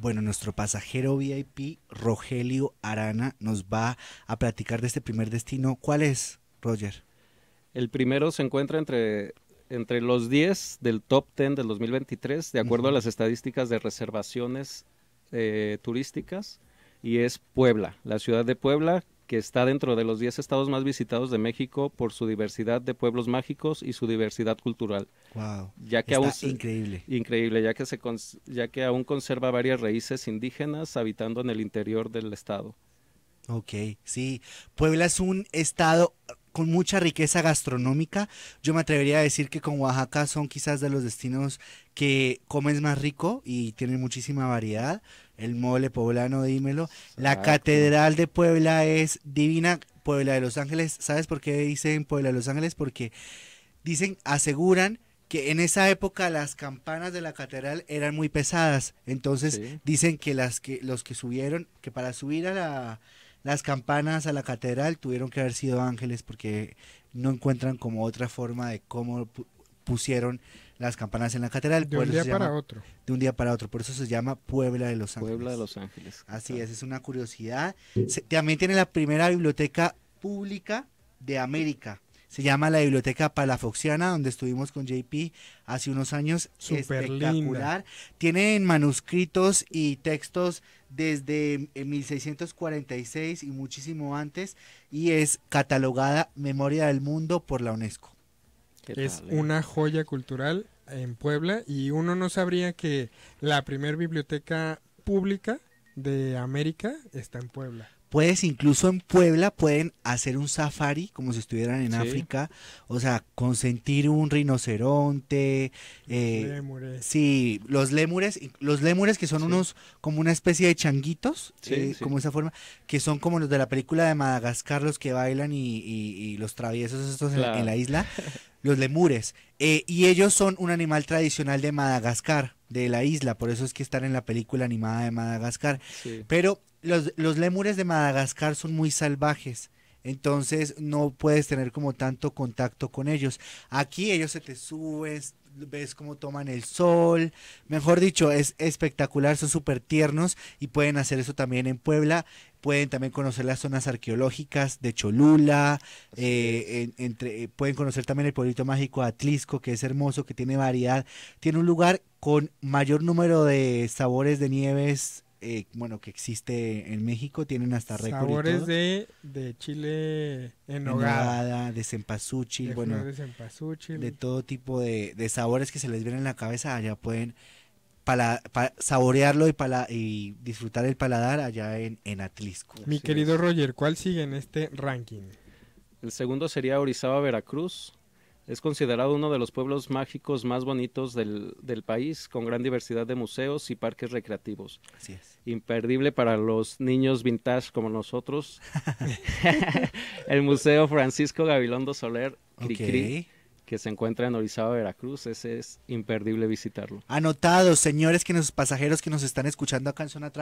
Bueno, nuestro pasajero VIP, Rogelio Arana, nos va a platicar de este primer destino. ¿Cuál es, Roger? El primero se encuentra entre, entre los 10 del top 10 del 2023, de acuerdo a las estadísticas de reservaciones eh, turísticas, y es Puebla, la ciudad de Puebla, que está dentro de los 10 estados más visitados de México por su diversidad de pueblos mágicos y su diversidad cultural. Wow. Ya que increíble. Increíble, ya que ya que aún conserva varias raíces indígenas habitando en el interior del estado. Ok, sí. Puebla es un estado con mucha riqueza gastronómica. Yo me atrevería a decir que con Oaxaca son quizás de los destinos que comes más rico y tienen muchísima variedad el mole poblano, dímelo. La Catedral de Puebla es divina. Puebla de Los Ángeles, ¿sabes por qué dicen Puebla de Los Ángeles? Porque dicen, aseguran que en esa época las campanas de la catedral eran muy pesadas. Entonces dicen que las que los que subieron, que para subir a las campanas a la catedral tuvieron que haber sido ángeles porque no encuentran como otra forma de cómo pusieron las campanas en la catedral. De un día para otro. De un día para otro, por eso se llama Puebla de los Ángeles. Puebla de los Ángeles. Así es, es una curiosidad. también tiene la primera biblioteca pública de América. Se llama la Biblioteca Palafoxiana, donde estuvimos con JP hace unos años. Super Espectacular. Linda. Tienen manuscritos y textos desde 1646 eh, y muchísimo antes. Y es catalogada Memoria del Mundo por la UNESCO. Es eh? una joya cultural en Puebla y uno no sabría que la primer biblioteca pública de América está en Puebla. Puedes incluso en Puebla, pueden hacer un safari como si estuvieran en África, o sea, consentir un rinoceronte, eh, sí, los lémures, los lémures que son unos, como una especie de changuitos, eh, como esa forma, que son como los de la película de Madagascar, los que bailan y, los traviesos estos en, la, isla, los lemures, eh, y ellos son un animal tradicional de Madagascar de la isla, por eso es que están en la película animada de Madagascar. Pero los, los lémures de Madagascar son muy salvajes. Entonces no puedes tener como tanto contacto con ellos. Aquí ellos se te suben, ves cómo toman el sol. Mejor dicho, es espectacular, son súper tiernos y pueden hacer eso también en Puebla. Pueden también conocer las zonas arqueológicas de Cholula, eh, entre, pueden conocer también el pueblito mágico Atlisco, que es hermoso, que tiene variedad. Tiene un lugar con mayor número de sabores de nieves eh, bueno, que existe en México, tienen hasta récord. Sabores de, chile en de cempasúchil, bueno, de, todo tipo de, sabores que se les vienen en la cabeza, allá pueden para, saborearlo y, para, y disfrutar el paladar allá en, en Atlisco. Mi querido Roger, ¿cuál sigue en este ranking? El segundo sería Orizaba Veracruz, es considerado uno de los pueblos mágicos más bonitos del, país, con gran diversidad de museos y parques recreativos. Así es. Imperdible para los niños vintage como nosotros. el Museo Francisco Gabilondo Soler, okay que se encuentra en Orizaba, Veracruz. Ese es imperdible visitarlo. Anotado, señores, que los pasajeros que nos están escuchando acá en Zona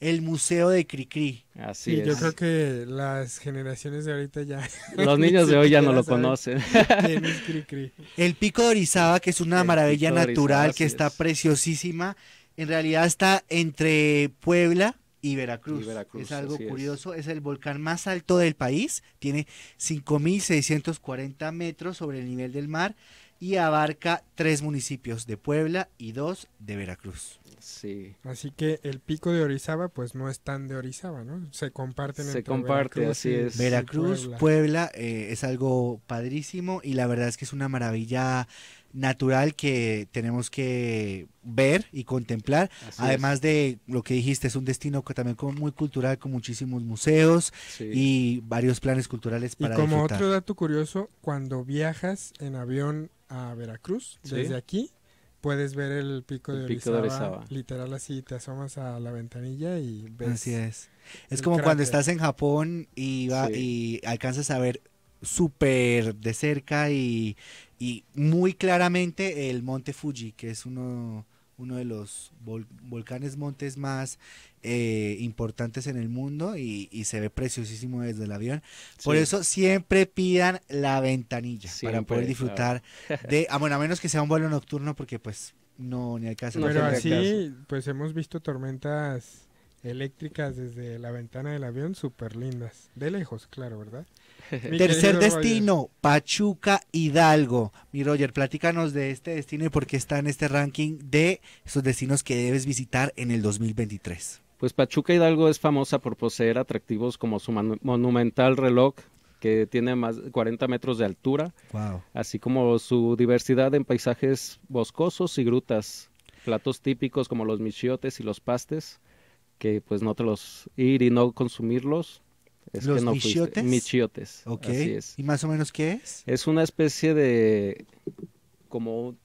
el Museo de Cricri. Así y Yo creo que las generaciones de ahorita ya. Los niños de hoy ya no lo conocen. El Pico de Orizaba, que es una maravilla natural que está preciosísima. En realidad está entre Puebla y Veracruz. es algo curioso, es. el volcán más alto del país, tiene 5.640 metros sobre el nivel del mar y abarca tres municipios de Puebla y dos de Veracruz. Sí. Así que el pico de Orizaba pues no es tan de Orizaba, ¿no? Se comparten. Se entre Veracruz así Veracruz, Puebla, eh, es algo padrísimo y la verdad es que es una maravilla natural que tenemos que ver y contemplar. Además de lo que dijiste, es un destino que también muy cultural, con muchísimos museos y varios planes culturales para Y como otro dato curioso, cuando viajas en avión a Veracruz, desde aquí puedes ver el pico, de, pico Orizaba, Literal así, te asomas a la ventanilla y ves. Así es. Es como cuando estás en Japón y, va, y alcanzas a ver súper de cerca y y muy claramente el monte Fuji, que es uno, uno de los volcanes montes más eh, importantes en el mundo y, se ve preciosísimo desde el avión. Por eso siempre pidan la ventanilla para poder disfrutar de, ah, bueno, a menos que sea un vuelo nocturno porque pues no, ni hay caso. Pero así, pues hemos visto tormentas eléctricas desde la ventana del avión, súper lindas. De lejos, claro, ¿verdad? Tercer destino, Pachuca Hidalgo. Mi Roger, platícanos de este destino y por qué está en este ranking de sus destinos que debes visitar en el 2023. Pues Pachuca Hidalgo es famosa por poseer atractivos como su monumental reloj que tiene más de 40 metros de altura, así como su diversidad en paisajes boscosos y grutas, platos típicos como los michiotes y los pastes, que pues no te los ir y no consumirlos es ¿Los michiotes? ¿Y más o menos qué es? Es una especie de. como.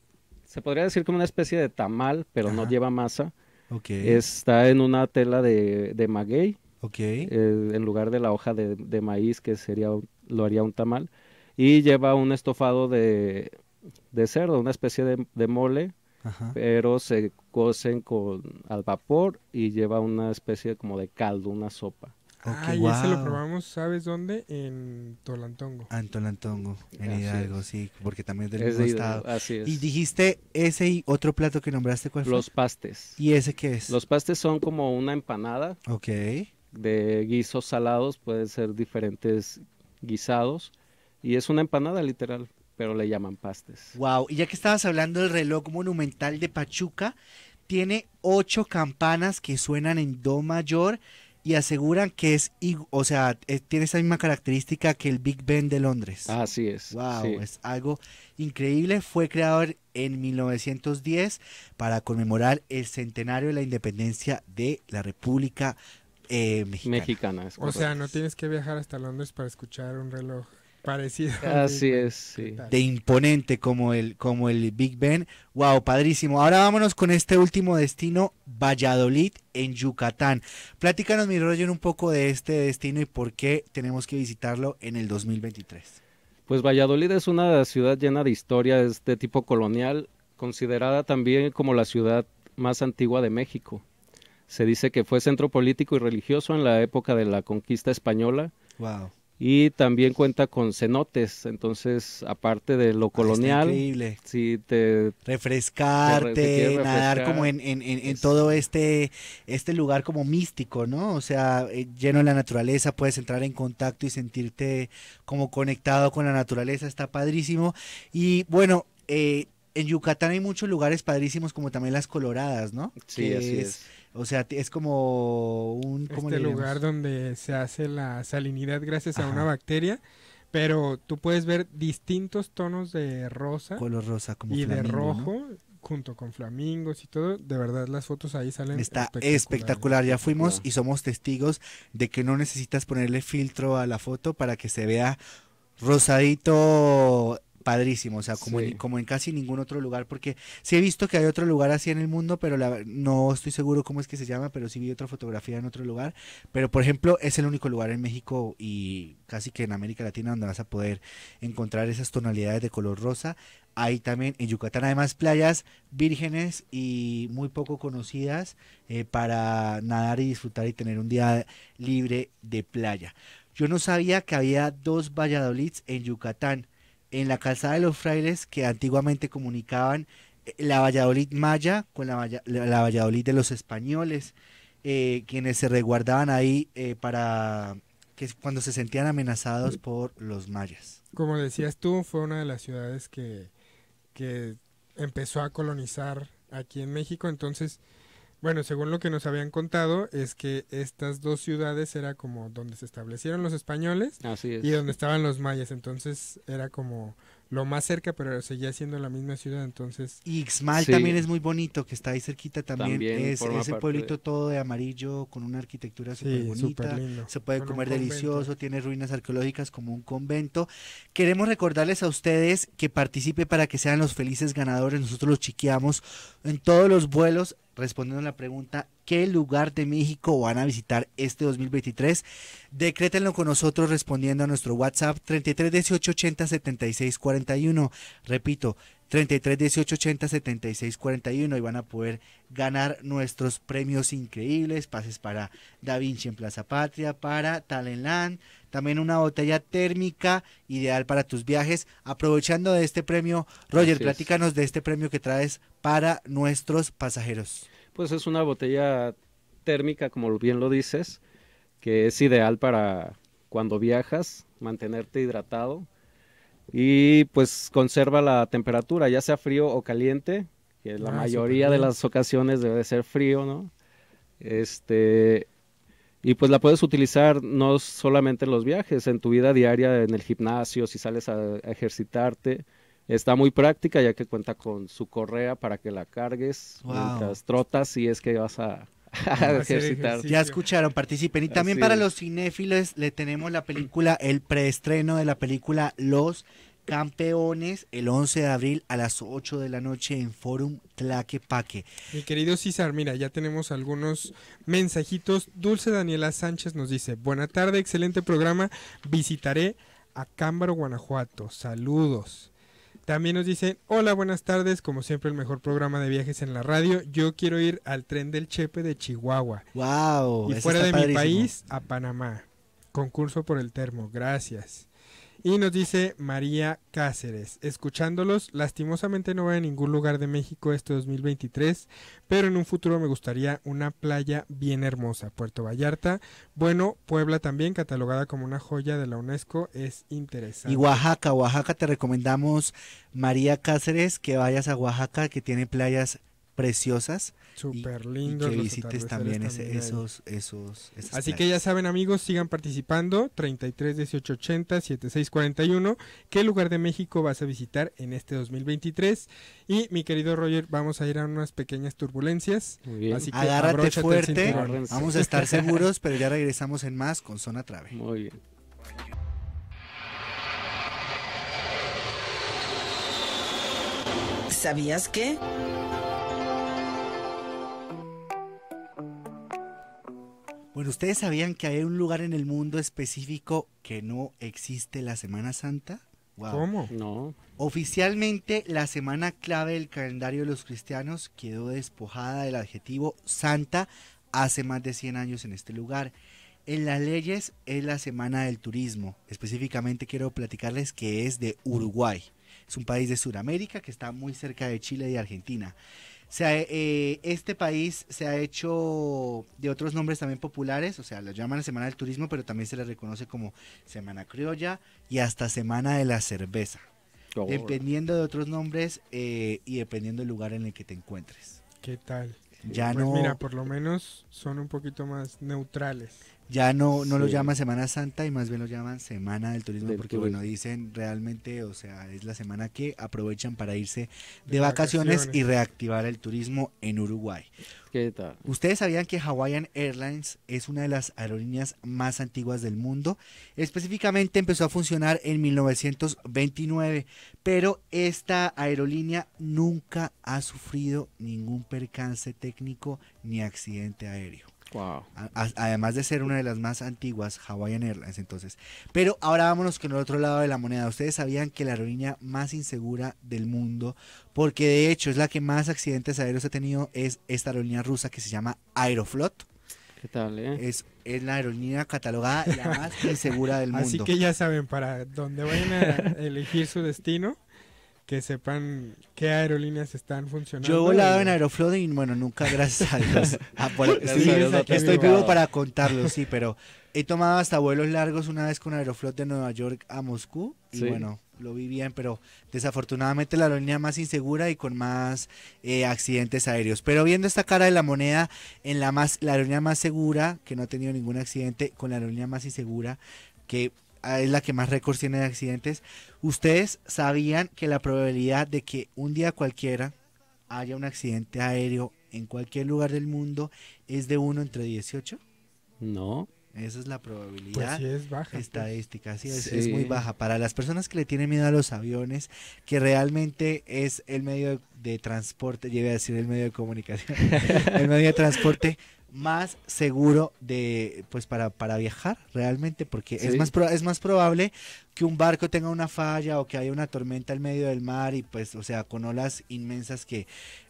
Se podría decir como una especie de tamal, pero no lleva masa. Está en una tela de, maguey. Eh, en lugar de la hoja de, maíz, que sería lo haría un tamal. Y lleva un estofado de, cerdo, una especie de, mole. pero se cocen con al vapor y lleva una especie como de caldo, una sopa ah, y ese lo probamos, ¿sabes dónde? En Tolantongo. Ah, en Tolantongo, en Hidalgo, sí, porque también es del mismo estado. Así es. Y dijiste ese y otro plato que nombraste, ¿cuál fue? Los pastes. ¿Y ese qué es? Los pastes son como una empanada. Ok. De guisos salados, pueden ser diferentes guisados. Y es una empanada literal, pero le llaman pastes. Wow, y ya que estabas hablando del reloj monumental de Pachuca, tiene ocho campanas que suenan en Do mayor y aseguran que es, o sea, eh, tiene esa misma característica que el Big Ben de Londres. Así es. Wow, es algo increíble. Fue creado en 1910 para conmemorar el centenario de la independencia de la República eh, mexicana o sea, no tienes que viajar hasta Londres para escuchar un reloj Parecido. Así es, sí. De imponente como el, como el Big Ben. Wow, padrísimo. Ahora vámonos con este último destino, Valladolid, en Yucatán. Platícanos, mi Roger, un poco de este destino y por qué tenemos que visitarlo en el 2023. Pues Valladolid es una ciudad llena de historia de tipo colonial, considerada también como la ciudad más antigua de México. Se dice que fue centro político y religioso en la época de la conquista española. Wow y también cuenta con cenotes, entonces aparte de lo ah, colonial, sí te refrescarte, nadar como en, todo este este lugar como místico, ¿no? O sea, eh, lleno de la naturaleza, puedes entrar en contacto y sentirte como conectado con la naturaleza, está padrísimo y bueno, eh, en Yucatán hay muchos lugares padrísimos como también las Coloradas, ¿no? Sí, así es o sea, es como un... este lugar donde se hace la salinidad gracias a una bacteria. Pero tú puedes ver distintos tonos de rosa. Color rosa, como Y de rojo, junto con flamingos y todo. De verdad, las fotos ahí salen. Está espectacular. Ya fuimos y somos testigos de que no necesitas ponerle filtro a la foto para que se vea rosadito padrísimo, o sea, como, en, como en casi ningún otro lugar, porque sí he visto que hay otro lugar así en el mundo, pero la, no estoy seguro cómo es que se llama, pero sí vi otra fotografía en otro lugar, pero por ejemplo es el único lugar en México y casi que en América Latina donde vas a poder encontrar esas tonalidades de color rosa. Ahí también en Yucatán además playas vírgenes y muy poco conocidas eh, para nadar y disfrutar y tener un día libre de playa. Yo no sabía que había dos Valladolids en Yucatán en la calzada de los frailes que antiguamente comunicaban eh, la Valladolid maya con la, Valladolid de los españoles, eh, quienes se resguardaban ahí eh, para que cuando se sentían amenazados por los mayas. Como decías tú, fue una de las ciudades que, que empezó a colonizar aquí en México, entonces bueno, según lo que nos habían contado, es que estas dos ciudades era como donde se establecieron los españoles y donde estaban los mayas. Entonces era como lo más cerca, pero seguía siendo la misma ciudad. Entonces. Y Ixmal también es muy bonito, que está ahí cerquita también. es ese pueblito todo de amarillo, con una arquitectura súper bonita. Se puede comer delicioso, tiene ruinas arqueológicas como un convento. Queremos recordarles a ustedes que participe para que sean los felices ganadores. Nosotros los chiqueamos en todos los vuelos respondiendo a la pregunta, ¿qué lugar de México van a visitar este 2023? Decrétenlo con nosotros respondiendo a nuestro WhatsApp 33 18 Repito, 33 18 y van a poder ganar nuestros premios increíbles, pases para Da Vinci en Plaza Patria, para Talenland, también una botella térmica ideal para tus viajes. Aprovechando de este premio, Roger, platícanos de este premio que traes para nuestros pasajeros. Pues es una botella térmica, como bien lo dices, que es ideal para cuando viajas, mantenerte hidratado y pues conserva la temperatura, ya sea frío o caliente, que la ah, mayoría de las ocasiones debe ser frío, ¿no? Este, y pues la puedes utilizar no solamente en los viajes, en tu vida diaria, en el gimnasio, si sales a, ejercitarte. Está muy práctica ya que cuenta con su correa para que la cargues mientras trotas si es que vas a, ejercitar. Ya escucharon, participen. Y también para los cinéfiles le tenemos la película, el preestreno de la película Los Campeones el 11 de abril a las 8 de la noche en Forum Tlaquepaque. Mi querido César, mira, ya tenemos algunos mensajitos. Dulce Daniela Sánchez nos dice, buena tarde, excelente programa, visitaré a Cámbaro, Guanajuato, saludos. También nos dicen, hola, buenas tardes, como siempre el mejor programa de viajes en la radio, yo quiero ir al tren del Chepe de Chihuahua. ¡Wow! Y fuera de mi país, a Panamá. Concurso por el termo, gracias. Y nos dice María Cáceres, escuchándolos, lastimosamente no va a ningún lugar de México este 2023, pero en un futuro me gustaría una playa bien hermosa. Puerto Vallarta, bueno, Puebla también, catalogada como una joya de la UNESCO, es interesante. Y Oaxaca, Oaxaca te recomendamos, María Cáceres, que vayas a Oaxaca, que tiene playas preciosas. Súper lindo. Y que visites también, esos, esos, Así que ya saben amigos, sigan participando, 33 18 80 76 41, qué lugar de México vas a visitar en este 2023. Y mi querido Roger, vamos a ir a unas pequeñas turbulencias. Muy bien. Así que Agárrate fuerte, vamos a estar seguros, pero ya regresamos en más con Zona Trave. Muy bien. ¿Sabías qué? Bueno, ¿ustedes sabían que hay un lugar en el mundo específico que no existe la Semana Santa? ¿Cómo? No. Oficialmente, la semana clave del calendario de los cristianos quedó despojada del adjetivo santa hace más de 100 años en este lugar. En las leyes es la semana del turismo. Específicamente quiero platicarles que es de Uruguay. Es un país de Sudamérica que está muy cerca de Chile y Argentina. O sea, eh, este país se ha hecho de otros nombres también populares, o sea, lo llaman la Semana del Turismo, pero también se le reconoce como Semana Criolla y hasta Semana de la Cerveza, dependiendo de otros nombres eh, y dependiendo del lugar en el que te encuentres. ¿Qué tal? Ya pues no... Mira, por lo menos son un poquito más neutrales. Ya no, no lo llaman Semana Santa y más bien lo llaman Semana del Turismo porque bueno, dicen realmente, o sea, es la semana que aprovechan para irse de, vacaciones, vacaciones, y reactivar el turismo en Uruguay. ¿Qué tal? Ustedes sabían que Hawaiian Airlines es una de las aerolíneas más antiguas del mundo. Específicamente empezó a funcionar en 1929, pero esta aerolínea nunca ha sufrido ningún percance técnico ni accidente aéreo además de ser una de las más antiguas, Hawaiian Airlines entonces. Pero ahora vámonos con el otro lado de la moneda. Ustedes sabían que la aerolínea más insegura del mundo, porque de hecho es la que más accidentes aéreos ha tenido, es esta aerolínea rusa que se llama Aeroflot. ¿Qué tal, eh? Es, es la aerolínea catalogada la más insegura del mundo. Así que ya saben, para dónde vayan a elegir su destino, que sepan qué aerolíneas están funcionando. Yo he volado en Aeroflot y bueno, nunca, gracias a Dios. Ah, estoy, vivo para contarlo, sí, pero he tomado hasta vuelos largos una vez con Aeroflot de Nueva York a Moscú y bueno, lo vi bien, pero desafortunadamente la aerolínea más insegura y con más eh, accidentes aéreos. Pero viendo esta cara de la moneda en la más la aerolínea más segura, que no ha tenido ningún accidente, con la aerolínea más insegura, que Ah, es la que más récords tiene de accidentes. ¿Ustedes sabían que la probabilidad de que un día cualquiera haya un accidente aéreo en cualquier lugar del mundo es de 1 entre 18? No. Esa es la probabilidad pues sí es baja, pues. estadística, sí, es, muy baja. Para las personas que le tienen miedo a los aviones, que realmente es el medio de, de transporte, lleve a decir el medio de comunicación, el medio de transporte más seguro de pues para, para viajar realmente porque es más es más probable que un barco tenga una falla o que haya una tormenta en medio del mar y pues o sea con olas inmensas que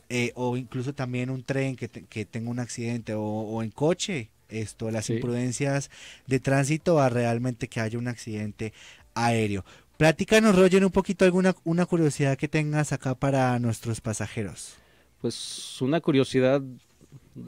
eh, o incluso también un tren que, que tenga un accidente o, en coche esto las imprudencias de tránsito a realmente que haya un accidente aéreo platícanos Roger un poquito alguna una curiosidad que tengas acá para nuestros pasajeros pues una curiosidad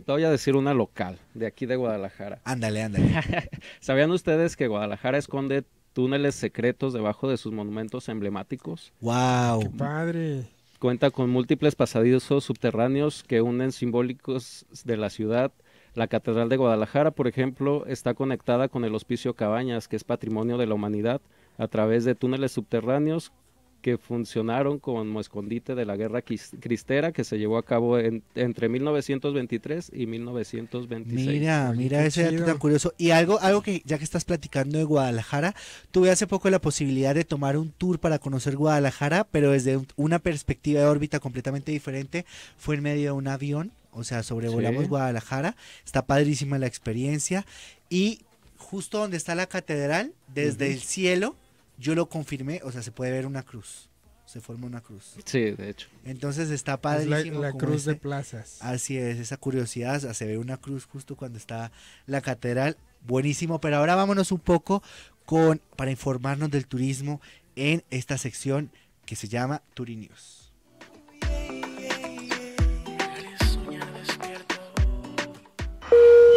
te voy a decir una local, de aquí de Guadalajara. Ándale, ándale. ¿Sabían ustedes que Guadalajara esconde túneles secretos debajo de sus monumentos emblemáticos? ¡Wow! ¡Qué padre! Cuenta con múltiples pasadizos subterráneos que unen simbólicos de la ciudad. La Catedral de Guadalajara, por ejemplo, está conectada con el Hospicio Cabañas, que es patrimonio de la humanidad, a través de túneles subterráneos que funcionaron como escondite de la guerra cristera que se llevó a cabo entre 1923 y 1926. Mira, mira, eso dato tan curioso. Y algo, algo que ya que estás platicando de Guadalajara, tuve hace poco la posibilidad de tomar un tour para conocer Guadalajara, pero desde una perspectiva de órbita completamente diferente. Fue en medio de un avión, o sea, sobrevolamos Guadalajara. Está padrísima la experiencia. Y justo donde está la catedral, desde el cielo, yo lo confirmé, o sea, se puede ver una cruz. Se forma una cruz. Sí, de hecho. Entonces está padrísimo. la, cruz de plazas. Así es, esa curiosidad. O se ve una cruz justo cuando está la catedral. Buenísimo, pero ahora vámonos un poco con para informarnos del turismo en esta sección que se llama TuriNews.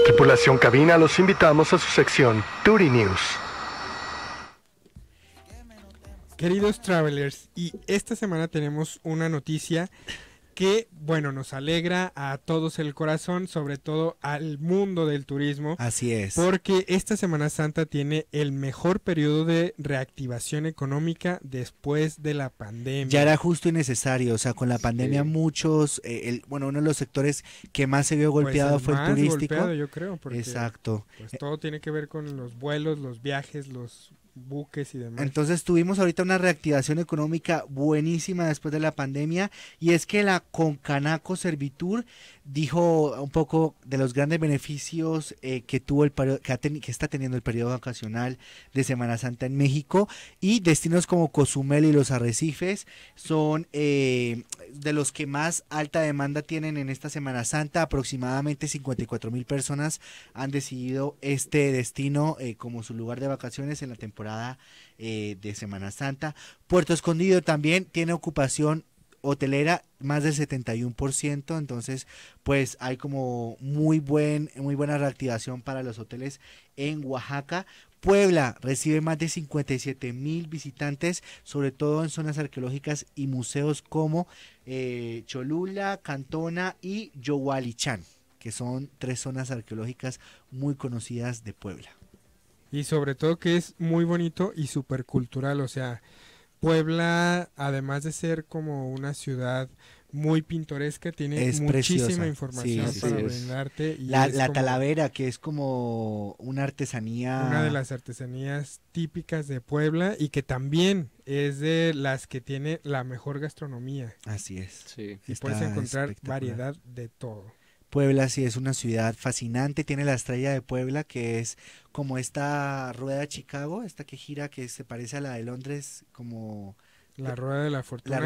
Tripulación Cabina los invitamos a su sección TuriNews. Queridos travelers, y esta semana tenemos una noticia que, bueno, nos alegra a todos el corazón, sobre todo al mundo del turismo. Así es. Porque esta Semana Santa tiene el mejor periodo de reactivación económica después de la pandemia. Ya era justo y necesario, o sea, con la pandemia muchos, eh, el, bueno, uno de los sectores que más se vio pues, golpeado fue el turístico. yo creo, Exacto. Pues todo tiene que ver con los vuelos, los viajes, los buques y demás. Entonces tuvimos ahorita una reactivación económica buenísima después de la pandemia y es que la Concanaco Servitur dijo un poco de los grandes beneficios eh, que tuvo el que, está teniendo el periodo vacacional de Semana Santa en México y destinos como Cozumel y los arrecifes son eh, de los que más alta demanda tienen en esta Semana Santa. Aproximadamente 54 mil personas han decidido este destino eh, como su lugar de vacaciones en la temporada de Semana Santa. Puerto Escondido también tiene ocupación hotelera más del 71%, entonces pues hay como muy buen muy buena reactivación para los hoteles en Oaxaca. Puebla recibe más de 57 mil visitantes, sobre todo en zonas arqueológicas y museos como eh, Cholula, Cantona y Yohualichán, que son tres zonas arqueológicas muy conocidas de Puebla. Y sobre todo que es muy bonito y supercultural, o sea, Puebla, además de ser como una ciudad muy pintoresca, tiene muchísima información para brindarte. la, talavera, que es como una artesanía. Una de las artesanías típicas de Puebla y que también es de las que tiene la mejor gastronomía. Así es. Sí. Y puedes encontrar variedad de todo. Puebla sí es una ciudad fascinante, tiene la estrella de Puebla, que es como esta rueda de Chicago, esta que gira, que se parece a la de Londres, como... La eh, rueda de la fortuna.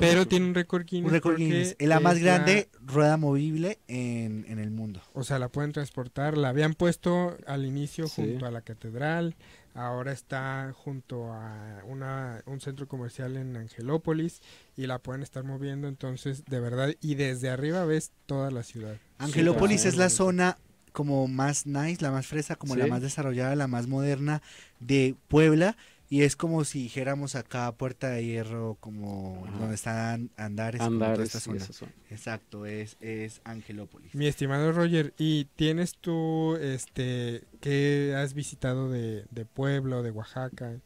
Pero tiene un récord Guinness. Un Guinness. Es la más grande rueda movible en, el mundo. O sea, la pueden transportar. La habían puesto al inicio junto a la catedral ahora está junto a una, un centro comercial en Angelópolis y la pueden estar moviendo entonces de verdad y desde arriba ves toda la ciudad. Angelópolis es la zona como más nice, la más fresa, como la más desarrollada, la más moderna de Puebla y es como si dijéramos acá Puerta de Hierro, como donde están Andares. Andares, esta zona. Exacto, es, es Angelópolis. Mi estimado Roger, ¿y tienes tú, este, qué has visitado de, de de Oaxaca?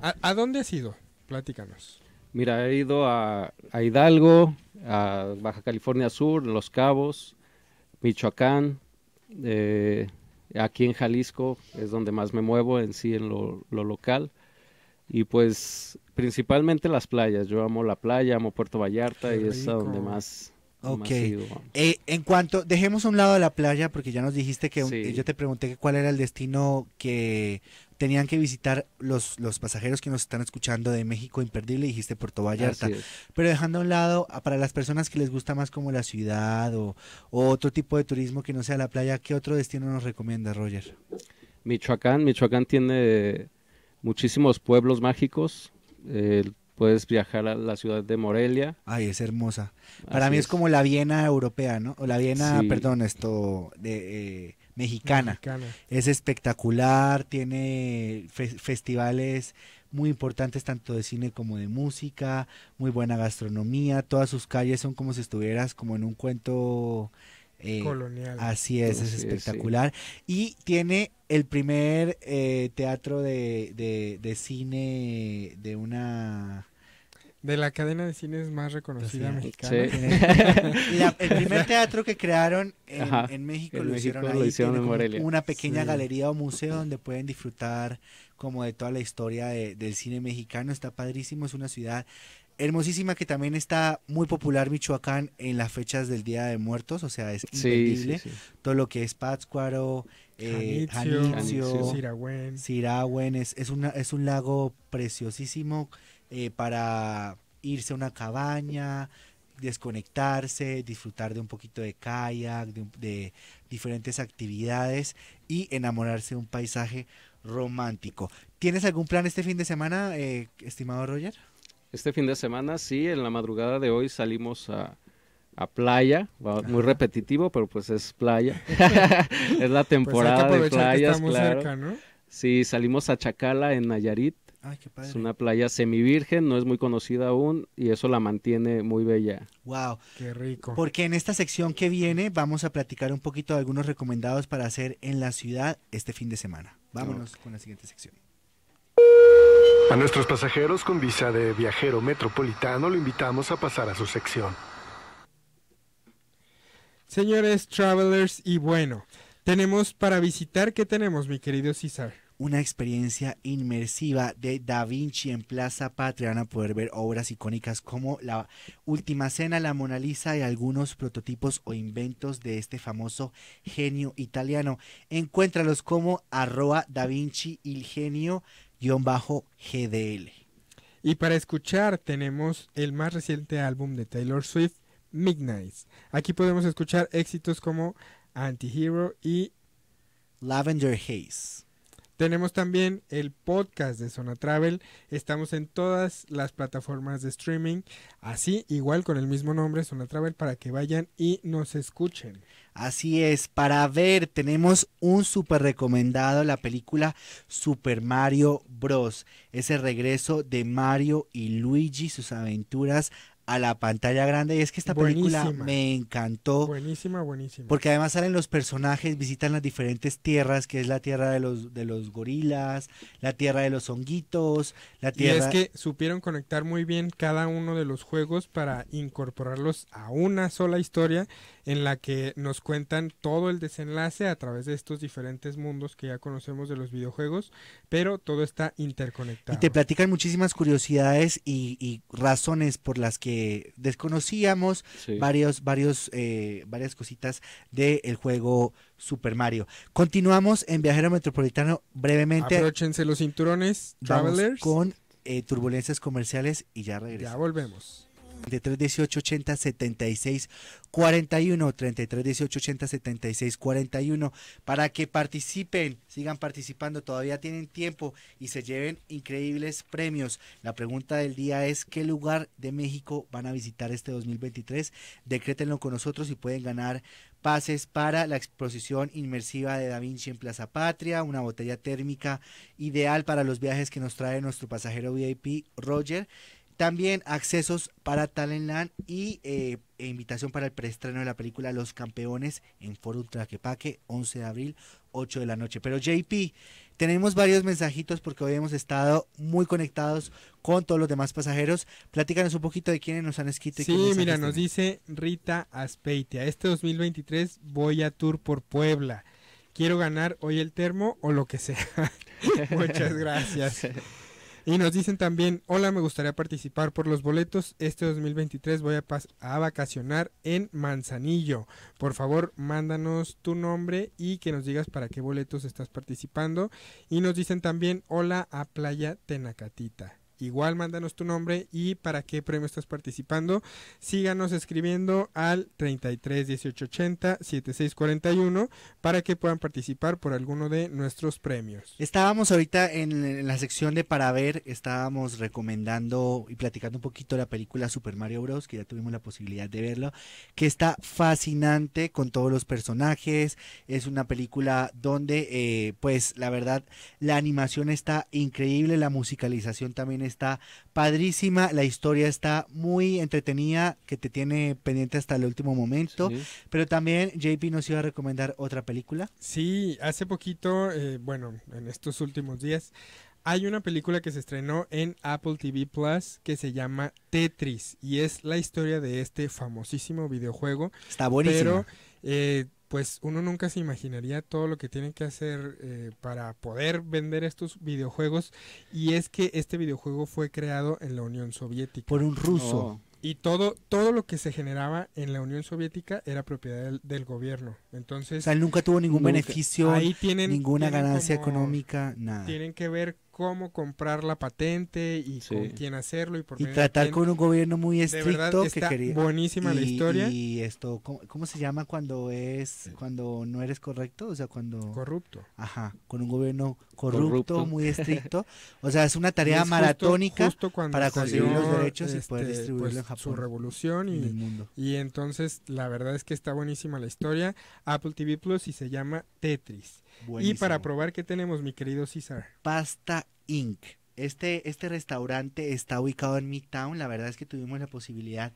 ¿A, dónde has ido? Platícanos. Mira, he ido a, Hidalgo, a Baja California Sur, Los Cabos, Michoacán, eh, Aquí en Jalisco es donde más me muevo en sí, en lo, local. Y pues principalmente las playas. Yo amo la playa, amo Puerto Vallarta y es donde más Ok. Eh, en cuanto, dejemos a un lado la playa, porque ya nos dijiste que yo te pregunté cuál era el destino que tenían que visitar los, los pasajeros que nos están escuchando de México Imperdible, dijiste Puerto Vallarta. Pero dejando a un lado, para las personas que les gusta más como la ciudad o, otro tipo de turismo que no sea la playa, ¿qué otro destino nos recomienda, Roger? Michoacán. Michoacán tiene muchísimos pueblos mágicos. el Puedes viajar a la ciudad de Morelia. Ay, es hermosa. Para mí es, como la Viena europea, ¿no? O la Viena, perdón, esto de eh, mexicana. Es espectacular, tiene festivales muy importantes tanto de cine como de música, muy buena gastronomía, todas sus calles son como si estuvieras como en un cuento eh, colonial. Así es, es espectacular. Y tiene el primer eh, teatro de, cine de una de la cadena de cines más reconocida mexicana. el primer teatro que crearon en, México, lo, hicieron ahí, en Una pequeña galería o museo donde pueden disfrutar como de toda la historia del cine mexicano. Está padrísimo, es una ciudad hermosísima que también está muy popular Michoacán en las fechas del Día de Muertos, o sea, es increíble todo lo que es Pátzcuaro, eh, Janitzio, Siragüen, es, es, una, es un lago preciosísimo eh, para irse a una cabaña, desconectarse, disfrutar de un poquito de kayak, de, diferentes actividades y enamorarse de un paisaje romántico. ¿Tienes algún plan este fin de semana, eh, estimado Roger? Este fin de semana sí, en la madrugada de hoy salimos a, playa, muy repetitivo, pero pues es playa. es la pues temporada de playas, claro. Sí, salimos a Chacala en Nayarit es una playa semivirgen, no es muy conocida aún y eso la mantiene muy bella. Wow, qué rico. Porque en esta sección que viene vamos a platicar un poquito de algunos recomendados para hacer en la ciudad este fin de semana. Vámonos con la siguiente sección. A nuestros pasajeros con visa de viajero metropolitano lo invitamos a pasar a su sección. Señores travelers y bueno, tenemos para visitar, ¿qué tenemos mi querido César? una experiencia inmersiva de Da Vinci en Plaza Patria. Van a poder ver obras icónicas como La Última Cena, La Mona Lisa y algunos prototipos o inventos de este famoso genio italiano. Encuéntralos como arroba Da Vinci il genio bajo GDL. Y para escuchar tenemos el más reciente álbum de Taylor Swift, Midnight Aquí podemos escuchar éxitos como Antihero y Lavender Haze. Tenemos también el podcast de Zona Travel. Estamos en todas las plataformas de streaming, así igual con el mismo nombre, Zona Travel, para que vayan y nos escuchen. Así es, para ver, tenemos un súper recomendado, la película Super Mario Bros. Ese regreso de Mario y Luigi, sus aventuras a la pantalla grande. Y es que esta película me encantó. Buenísima, Porque además salen los personajes, visitan las diferentes tierras, que es la tierra de los, de los gorilas, la tierra de los honguitos, la tierra... Y es que supieron conectar muy bien cada uno de los juegos para incorporarlos a una sola historia en la que nos cuentan todo el desenlace a través de estos diferentes mundos que ya conocemos de los videojuegos, pero todo está interconectado. Y te platican muchísimas curiosidades y, razones por las que desconocíamos varios, varios, eh, varias cositas del juego Super Mario. Continuamos en Viajero Metropolitano brevemente. Aprochense los cinturones, Travelers. con eh, turbulencias comerciales y ya regresamos. Ya volvemos. 33 18 80 76 41 33 18 80 76 41 para que participen, sigan participando, todavía tienen tiempo y se lleven increíbles premios. La pregunta del día es ¿qué lugar de México van a visitar este 2023? Decrétenlo con nosotros y pueden ganar pases para la exposición inmersiva de Da Vinci en Plaza Patria, una botella térmica ideal para los viajes que nos trae nuestro pasajero VIP Roger también accesos para Talentland y eh, e invitación para el preestreno de la película Los Campeones en Foro Traquepaque, 11 de abril, 8 de la noche. Pero JP, tenemos varios mensajitos porque hoy hemos estado muy conectados con todos los demás pasajeros. Platícanos un poquito de quiénes nos han escrito. Y sí, mira, nos dice Rita a Este 2023 voy a tour por Puebla. Quiero ganar hoy el termo o lo que sea. Muchas gracias. Y nos dicen también, hola, me gustaría participar por los boletos. Este 2023 voy a, a vacacionar en Manzanillo. Por favor, mándanos tu nombre y que nos digas para qué boletos estás participando. Y nos dicen también, hola, a Playa Tenacatita. Igual mándanos tu nombre y para qué premio estás participando. Síganos escribiendo al 33 18 80 76 41 para que puedan participar por alguno de nuestros premios. Estábamos ahorita en, la sección de para ver, estábamos recomendando y platicando un poquito la película Super Mario Bros. que ya tuvimos la posibilidad de verlo, que está fascinante con todos los personajes. Es una película donde, eh, pues, la verdad, la animación está increíble, la musicalización también es está padrísima, la historia está muy entretenida, que te tiene pendiente hasta el último momento, pero también JP nos iba a recomendar otra película. Sí, hace poquito, eh, bueno, en estos últimos días, hay una película que se estrenó en Apple TV Plus que se llama Tetris y es la historia de este famosísimo videojuego. Está buenísimo. Pero eh, pues uno nunca se imaginaría todo lo que tienen que hacer eh, para poder vender estos videojuegos. Y es que este videojuego fue creado en la Unión Soviética. Por un ruso. Oh. Y todo, todo lo que se generaba en la Unión Soviética era propiedad del, gobierno. Entonces, o sea, nunca tuvo ningún beneficio, ninguna ganancia económica, nada. Tienen que ver cómo comprar la patente y con quién hacerlo y por y tratar con un gobierno muy estricto de verdad, que quería buenísima la historia y esto ¿cómo, se llama cuando es cuando no eres correcto o sea cuando corrupto ajá con un gobierno corrupto, muy estricto o sea es una tarea maratónica para conseguir los derechos y poder este, distribuirlo pues, en Japón su revolución y, el mundo. y entonces la verdad es que está buenísima la historia Apple TV Plus y se llama Tetris y para probar, ¿qué tenemos, mi querido César? Pasta Inc. Este, este restaurante está ubicado en Midtown. La verdad es que tuvimos la posibilidad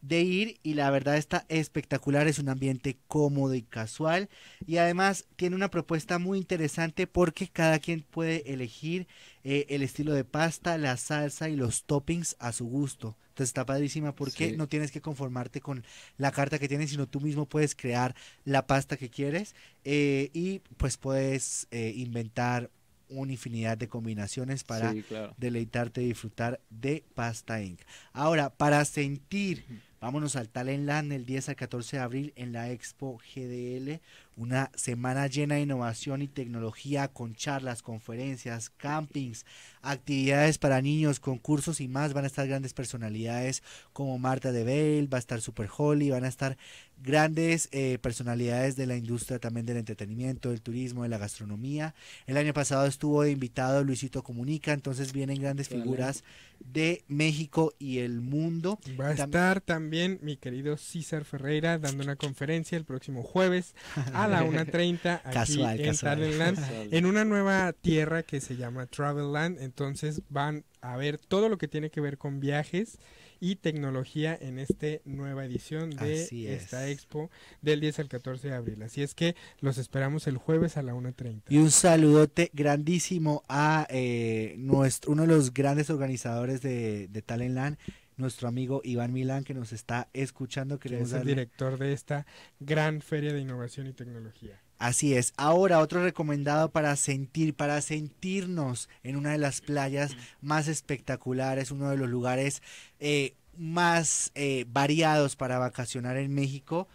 de ir y la verdad está espectacular. Es un ambiente cómodo y casual. Y además tiene una propuesta muy interesante porque cada quien puede elegir eh, el estilo de pasta, la salsa y los toppings a su gusto. Entonces está padrísima porque no tienes que conformarte con la carta que tienes, sino tú mismo puedes crear la pasta que quieres eh, y pues puedes eh, inventar una infinidad de combinaciones para deleitarte y disfrutar de Pasta Inc. Ahora, para sentir, vámonos al Talent Land el 10 al 14 de abril en la Expo GDL, una semana llena de innovación y tecnología con charlas, conferencias, campings, actividades para niños, concursos y más. Van a estar grandes personalidades como Marta de Bell, va a estar Super Holly, van a estar grandes eh, personalidades de la industria también del entretenimiento, del turismo, de la gastronomía. El año pasado estuvo invitado Luisito Comunica, entonces vienen grandes figuras de México y el mundo. Va a estar también mi querido César Ferreira dando una conferencia el próximo jueves a la 1.30 aquí en Travel Land, en una nueva tierra que se llama Travel Land, entonces van a ver todo lo que tiene que ver con viajes y tecnología en esta nueva edición de esta expo del 10 al 14 de abril. Así es que los esperamos el jueves a la 1.30. Y un saludote grandísimo a eh, nuestro, uno de los grandes organizadores de, de Talentland, nuestro amigo Iván Milán que nos está escuchando. que es el director de esta gran feria de innovación y tecnología. Así es. Ahora otro recomendado para sentir, para sentirnos en una de las playas más espectaculares, uno de los lugares eh, más eh, variados para vacacionar en México,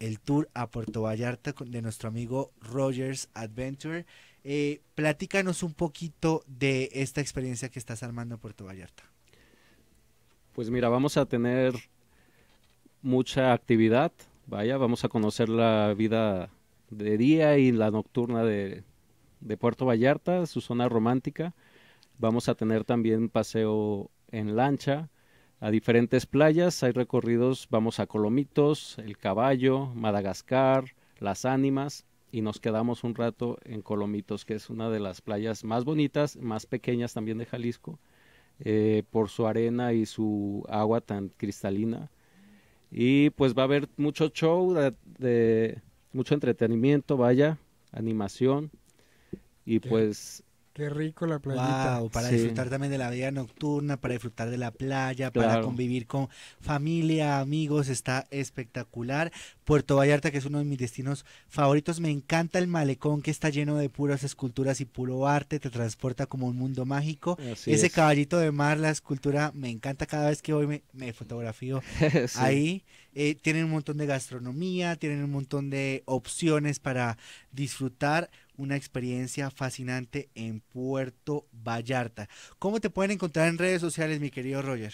el tour a Puerto Vallarta de nuestro amigo Rogers Adventure. Eh, platícanos un poquito de esta experiencia que estás armando en Puerto Vallarta. Pues mira, vamos a tener mucha actividad, vaya, vamos a conocer la vida de día y la nocturna de, Puerto Vallarta, su zona romántica. Vamos a tener también paseo en lancha a diferentes playas. Hay recorridos, vamos a Colomitos, El Caballo, Madagascar, Las Ánimas y nos quedamos un rato en Colomitos, que es una de las playas más bonitas, más pequeñas también de Jalisco, eh, por su arena y su agua tan cristalina. Y pues va a haber mucho show de mucho entretenimiento, vaya, animación. Y pues Qué rico la playa para disfrutar también de la vida nocturna, para disfrutar de la playa, para convivir con familia, amigos, está espectacular. Puerto Vallarta, que es uno de mis destinos favoritos, me encanta el malecón que está lleno de puras esculturas y puro arte, te transporta como un mundo mágico. Ese caballito de mar, la escultura, me encanta cada vez que voy me, fotografío ahí. Eh, tienen un montón de gastronomía, tienen un montón de opciones para disfrutar una experiencia fascinante en Puerto Vallarta. ¿Cómo te pueden encontrar en redes sociales, mi querido Roger?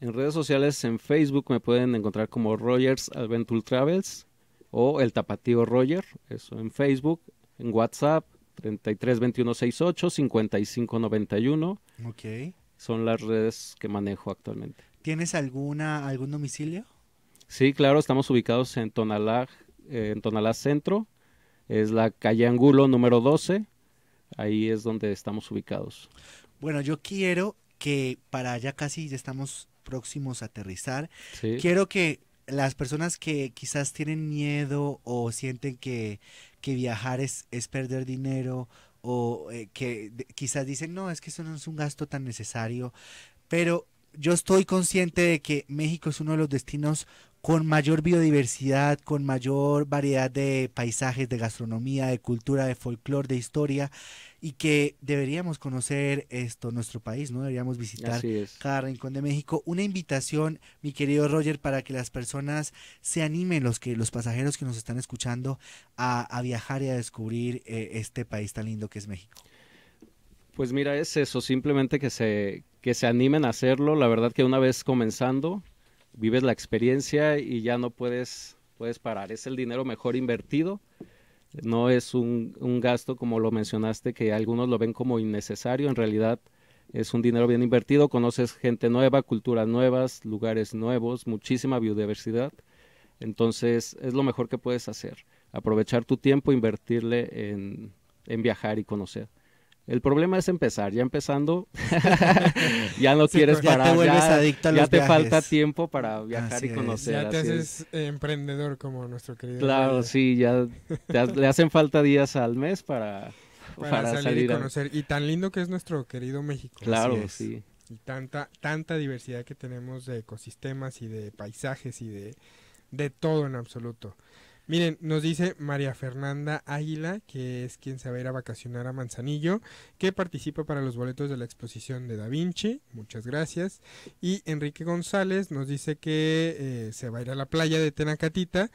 En redes sociales, en Facebook me pueden encontrar como Rogers Adventure Travels o El Tapatío Roger, eso en Facebook, en WhatsApp 332168 5591. Ok. Son las redes que manejo actualmente. ¿Tienes alguna algún domicilio? Sí, claro, estamos ubicados en Tonalá, en Tonalá Centro, es la calle Angulo número 12. Ahí es donde estamos ubicados. Bueno, yo quiero que para allá casi estamos próximos a aterrizar. Quiero que las personas que quizás tienen miedo o sienten que, que viajar es, es perder dinero o eh, que quizás dicen, no, es que eso no es un gasto tan necesario, pero yo estoy consciente de que México es uno de los destinos con mayor biodiversidad, con mayor variedad de paisajes, de gastronomía, de cultura, de folclore, de historia, y que deberíamos conocer esto, nuestro país, ¿no? Deberíamos visitar cada rincón de México. Una invitación, mi querido Roger, para que las personas se animen, los, que, los pasajeros que nos están escuchando, a, viajar y a descubrir eh, este país tan lindo que es México. Pues mira, es eso, simplemente que se, que se animen a hacerlo. La verdad que una vez comenzando, vives la experiencia y ya no puedes, parar. Es el dinero mejor invertido. No es un, un gasto, como lo mencionaste, que algunos lo ven como innecesario. En realidad es un dinero bien invertido. Conoces gente nueva, culturas nuevas, lugares nuevos, muchísima biodiversidad. Entonces es lo mejor que puedes hacer. Aprovechar tu tiempo, invertirle en, en viajar y conocer. El problema es empezar, ya empezando, ya no quieres ya Te vuelves ya, a los ya te falta tiempo para viajar y conocer. Ya te haces emprendedor como nuestro querido. Claro, sí, ya le hacen falta días al mes para, para, salir, y conocer. Y tan lindo que es nuestro querido México. Claro, sí. Y tanta, tanta diversidad que tenemos de ecosistemas y de paisajes y de, de todo en absoluto. Miren, nos dice María Fernanda Águila, que es quien se va a ir a vacacionar a Manzanillo, que participa para los boletos de la exposición de Da Vinci. Muchas gracias. Y Enrique González nos dice que eh, se va a ir a la playa de Tenacatita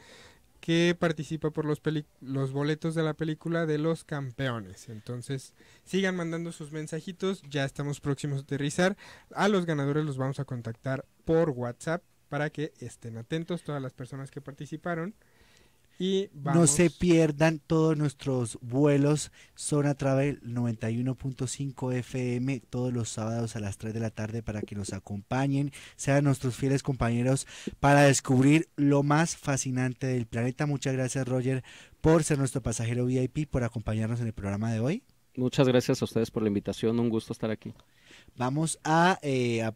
que participa por los, los boletos de la película de los campeones. Entonces, sigan mandando sus mensajitos, ya estamos próximos a aterrizar. A los ganadores los vamos a contactar por WhatsApp para que estén atentos todas las personas que participaron y No se pierdan todos nuestros vuelos. son través del 91.5 FM todos los sábados a las 3 de la tarde para que nos acompañen. Sean nuestros fieles compañeros para descubrir lo más fascinante del planeta. Muchas gracias, Roger, por ser nuestro pasajero VIP, por acompañarnos en el programa de hoy. Muchas gracias a ustedes por la invitación. Un gusto estar aquí. Vamos a eh,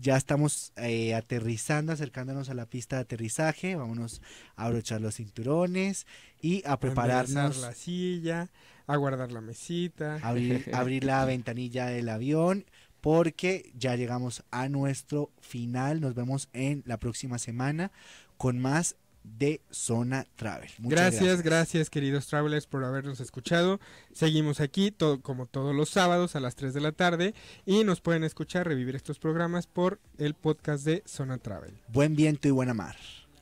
ya estamos eh, aterrizando, acercándonos a la pista de aterrizaje. Vámonos a abrochar los cinturones y a prepararnos. la silla, a guardar la mesita. abrir la ventanilla del avión porque ya llegamos a nuestro final. Nos vemos en la próxima semana con más de Zona Travel. Muchas gracias, gracias, gracias, queridos travelers por habernos escuchado. Seguimos aquí todo, como todos los sábados a las 3 de la tarde y nos pueden escuchar, revivir estos programas por el podcast de Zona Travel. Buen viento y buena mar.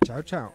Chao, chao.